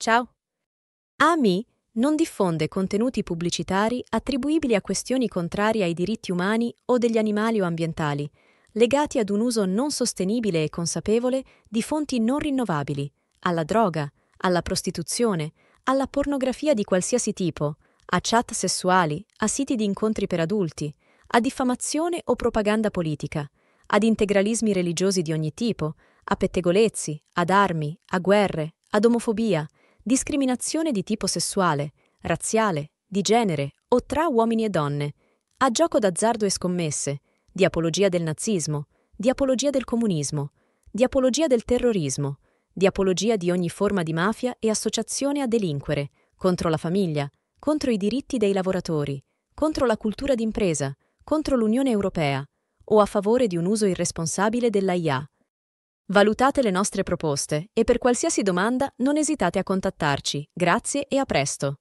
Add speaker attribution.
Speaker 1: Ciao! AMI non diffonde contenuti pubblicitari attribuibili a questioni contrarie ai diritti umani o degli animali o ambientali, legati ad un uso non sostenibile e consapevole di fonti non rinnovabili, alla droga, alla prostituzione, alla pornografia di qualsiasi tipo, a chat sessuali, a siti di incontri per adulti, a diffamazione o propaganda politica, ad integralismi religiosi di ogni tipo, a pettegolezzi, ad armi, a guerre, ad omofobia, discriminazione di tipo sessuale, razziale, di genere o tra uomini e donne, a gioco d'azzardo e scommesse, di apologia del nazismo, di apologia del comunismo, di apologia del terrorismo, di apologia di ogni forma di mafia e associazione a delinquere, contro la famiglia, contro i diritti dei lavoratori, contro la cultura d'impresa, contro l'Unione Europea o a favore di un uso irresponsabile dell'AIA. Valutate le nostre proposte e per qualsiasi domanda non esitate a contattarci. Grazie e a presto!